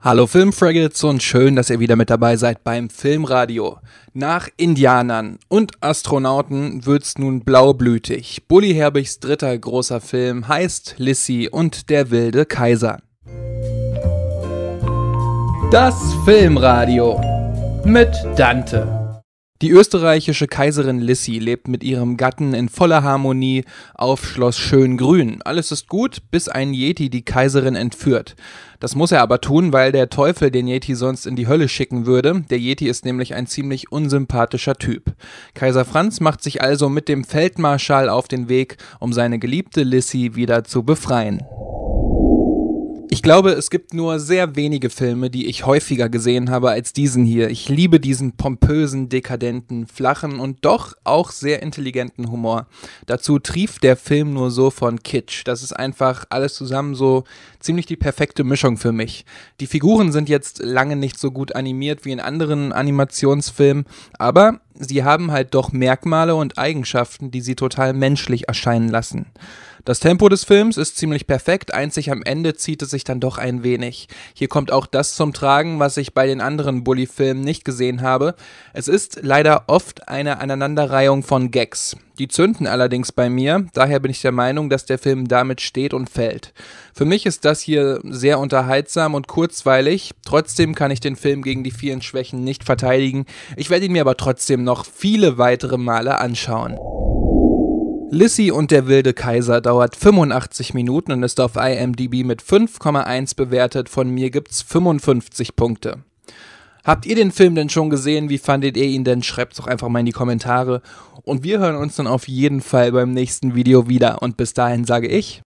Hallo Filmfraggles und schön, dass ihr wieder mit dabei seid beim Filmradio. Nach Indianern und Astronauten wird's nun blaublütig. Bully Herbigs dritter großer Film heißt Lissy und der wilde Kaiser. Das Filmradio mit Dante. Die österreichische Kaiserin Lissy lebt mit ihrem Gatten in voller Harmonie auf Schloss Schöngrün. Alles ist gut, bis ein Yeti die Kaiserin entführt. Das muss er aber tun, weil der Teufel den Yeti sonst in die Hölle schicken würde. Der Yeti ist nämlich ein ziemlich unsympathischer Typ. Kaiser Franz macht sich also mit dem Feldmarschall auf den Weg, um seine geliebte Lissy wieder zu befreien. Ich glaube, es gibt nur sehr wenige Filme, die ich häufiger gesehen habe als diesen hier. Ich liebe diesen pompösen, dekadenten, flachen und doch auch sehr intelligenten Humor. Dazu trieft der Film nur so von Kitsch. Das ist einfach alles zusammen so ziemlich die perfekte Mischung für mich. Die Figuren sind jetzt lange nicht so gut animiert wie in anderen Animationsfilmen, aber sie haben halt doch Merkmale und Eigenschaften, die sie total menschlich erscheinen lassen. Das Tempo des Films ist ziemlich perfekt, einzig am Ende zieht es sich dann doch ein wenig. Hier kommt auch das zum Tragen, was ich bei den anderen Bully-Filmen nicht gesehen habe. Es ist leider oft eine Aneinanderreihung von Gags. Die zünden allerdings bei mir, daher bin ich der Meinung, dass der Film damit steht und fällt. Für mich ist das hier sehr unterhaltsam und kurzweilig, trotzdem kann ich den Film gegen die vielen Schwächen nicht verteidigen. Ich werde ihn mir aber trotzdem noch viele weitere Male anschauen. Lissy und der wilde Kaiser dauert 85 Minuten und ist auf IMDb mit 5,1 bewertet. Von mir gibt's 55 Punkte. Habt ihr den Film denn schon gesehen? Wie fandet ihr ihn denn? Schreibt's doch einfach mal in die Kommentare. Und wir hören uns dann auf jeden Fall beim nächsten Video wieder. Und bis dahin sage ich.